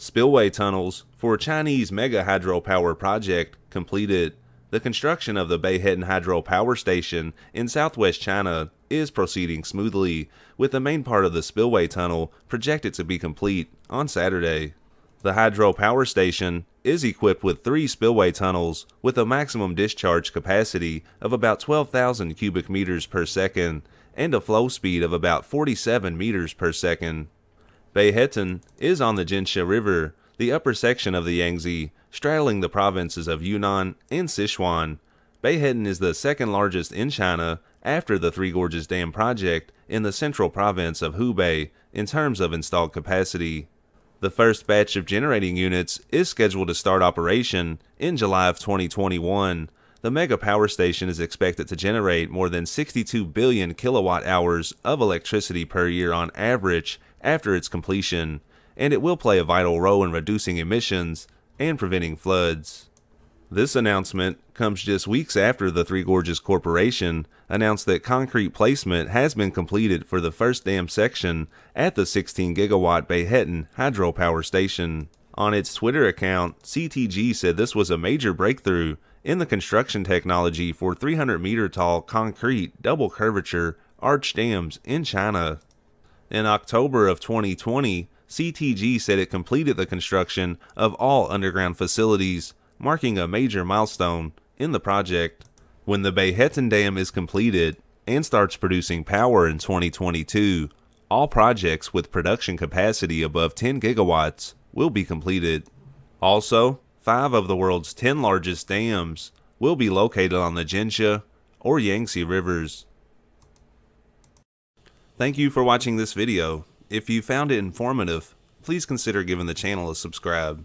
spillway tunnels for a Chinese mega hydropower project completed. The construction of the Beihetan Hydro Power Station in southwest China is proceeding smoothly, with the main part of the spillway tunnel projected to be complete on Saturday. The hydro power station is equipped with three spillway tunnels with a maximum discharge capacity of about 12,000 cubic meters per second and a flow speed of about 47 meters per second. Beihetan is on the Jinsha River, the upper section of the Yangtze, straddling the provinces of Yunnan and Sichuan. Beihetan is the second largest in China after the Three Gorges Dam project in the central province of Hubei in terms of installed capacity. The first batch of generating units is scheduled to start operation in July of 2021. The mega power station is expected to generate more than 62 billion kilowatt hours of electricity per year on average after its completion, and it will play a vital role in reducing emissions and preventing floods. This announcement comes just weeks after the Three Gorges Corporation announced that concrete placement has been completed for the first dam section at the 16 gigawatt Bayhetton hydropower station. On its Twitter account, CTG said this was a major breakthrough in the construction technology for 300 meter tall concrete double curvature arch dams in China. In October of 2020, CTG said it completed the construction of all underground facilities, marking a major milestone in the project. When the Bayhetten Dam is completed and starts producing power in 2022, all projects with production capacity above 10 gigawatts will be completed. Also, five of the world's 10 largest dams will be located on the Jinsha or Yangtze rivers. Thank you for watching this video. If you found it informative, please consider giving the channel a subscribe.